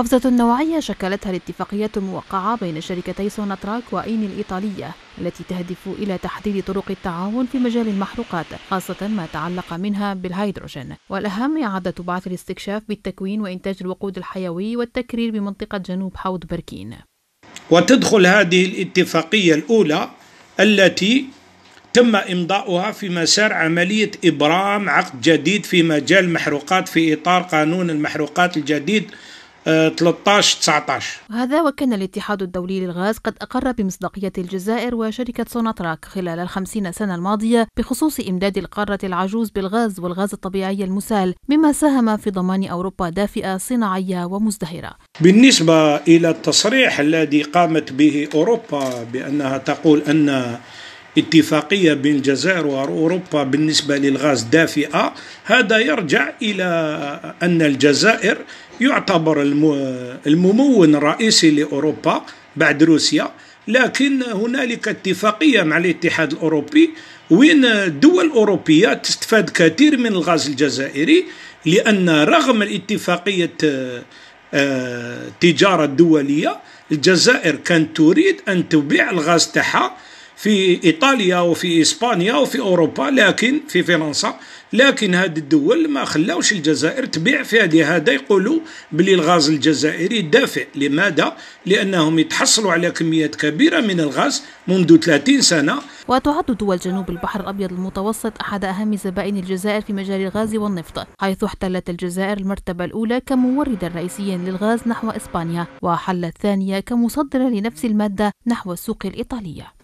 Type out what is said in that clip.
قفزة نوعية شكلتها الاتفاقية الموقعة بين شركتي سوناتراك وإين الإيطالية التي تهدف إلى تحديد طرق التعاون في مجال المحروقات خاصة ما تعلق منها بالهيدروجين والأهم إعادة بعث الاستكشاف بالتكوين وإنتاج الوقود الحيوي والتكرير بمنطقة جنوب حوض بركين وتدخل هذه الاتفاقية الأولى التي تم إمضاؤها في مسار عملية إبرام عقد جديد في مجال المحروقات في إطار قانون المحروقات الجديد 13 19 هذا وكان الاتحاد الدولي للغاز قد أقر بمصداقية الجزائر وشركة سوناتراك خلال الخمسين سنة الماضية بخصوص إمداد القارة العجوز بالغاز والغاز الطبيعي المسال مما ساهم في ضمان أوروبا دافئة صناعية ومزدهرة بالنسبة إلى التصريح الذي قامت به أوروبا بأنها تقول أن اتفاقية بين الجزائر وأوروبا بالنسبة للغاز دافئة هذا يرجع إلى أن الجزائر يعتبر الممون الرئيسي لأوروبا بعد روسيا لكن هنالك اتفاقية مع الاتحاد الأوروبي وين الدول الأوروبية تستفاد كثير من الغاز الجزائري لأن رغم الاتفاقية التجارة آه، الدولية الجزائر كانت تريد أن تبيع الغاز تاعها في ايطاليا وفي اسبانيا وفي اوروبا لكن في فرنسا لكن هاد الدول ما خلاوش الجزائر تبيع في هذه هذا يقولوا بلي الغاز الجزائري دافئ لماذا لانهم يتحصلوا على كميات كبيره من الغاز منذ 30 سنه وتعد دول جنوب البحر الابيض المتوسط احد اهم زبائن الجزائر في مجال الغاز والنفط حيث احتلت الجزائر المرتبه الاولى كموردا رئيسيا للغاز نحو اسبانيا وحلت الثانيه كمصدره لنفس الماده نحو السوق الايطاليه